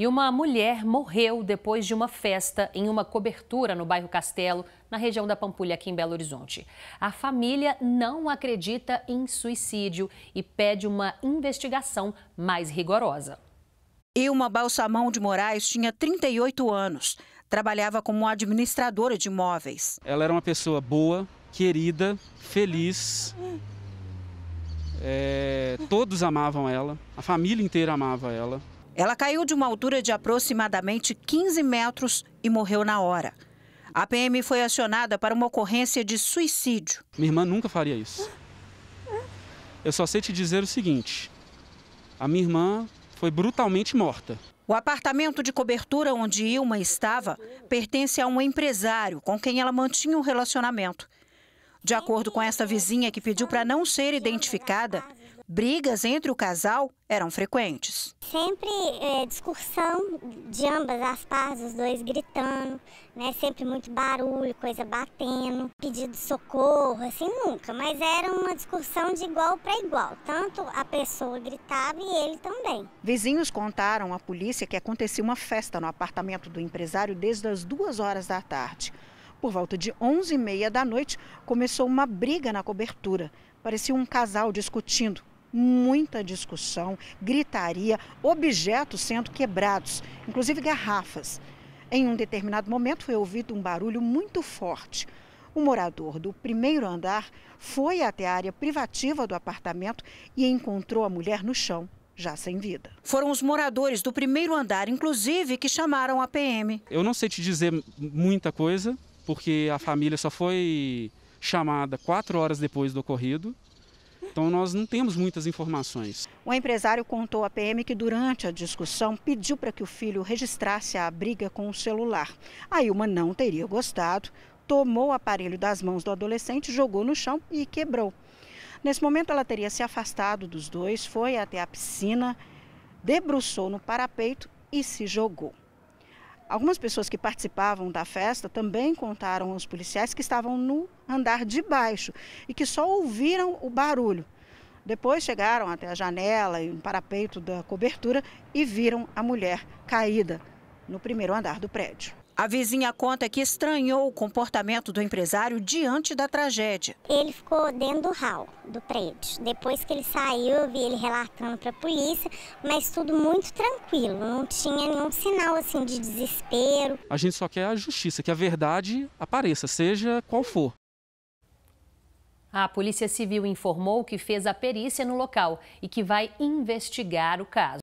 E uma mulher morreu depois de uma festa em uma cobertura no bairro Castelo, na região da Pampulha, aqui em Belo Horizonte. A família não acredita em suicídio e pede uma investigação mais rigorosa. Ilma Balsamão de Moraes tinha 38 anos. Trabalhava como administradora de imóveis. Ela era uma pessoa boa, querida, feliz. É, todos amavam ela, a família inteira amava ela. Ela caiu de uma altura de aproximadamente 15 metros e morreu na hora. A PM foi acionada para uma ocorrência de suicídio. Minha irmã nunca faria isso. Eu só sei te dizer o seguinte: a minha irmã foi brutalmente morta. O apartamento de cobertura onde Ilma estava pertence a um empresário com quem ela mantinha um relacionamento. De acordo com esta vizinha que pediu para não ser identificada, brigas entre o casal eram frequentes sempre é, discussão de ambas as partes, os dois gritando, né? Sempre muito barulho, coisa batendo, pedido de socorro, assim nunca. Mas era uma discussão de igual para igual, tanto a pessoa gritava e ele também. Vizinhos contaram à polícia que acontecia uma festa no apartamento do empresário desde as duas horas da tarde. Por volta de onze e meia da noite, começou uma briga na cobertura. Parecia um casal discutindo muita discussão, gritaria, objetos sendo quebrados, inclusive garrafas. Em um determinado momento foi ouvido um barulho muito forte. O morador do primeiro andar foi até a área privativa do apartamento e encontrou a mulher no chão, já sem vida. Foram os moradores do primeiro andar, inclusive, que chamaram a PM. Eu não sei te dizer muita coisa, porque a família só foi chamada quatro horas depois do ocorrido. Então nós não temos muitas informações. O empresário contou à PM que durante a discussão pediu para que o filho registrasse a briga com o celular. A Ilma não teria gostado, tomou o aparelho das mãos do adolescente, jogou no chão e quebrou. Nesse momento ela teria se afastado dos dois, foi até a piscina, debruçou no parapeito e se jogou. Algumas pessoas que participavam da festa também contaram aos policiais que estavam no andar de baixo e que só ouviram o barulho. Depois chegaram até a janela e um parapeito da cobertura e viram a mulher caída no primeiro andar do prédio. A vizinha conta que estranhou o comportamento do empresário diante da tragédia. Ele ficou dentro do hall do prédio. Depois que ele saiu, eu vi ele relatando para a polícia, mas tudo muito tranquilo, não tinha nenhum sinal assim de desespero. A gente só quer a justiça, que a verdade apareça, seja qual for. A Polícia Civil informou que fez a perícia no local e que vai investigar o caso.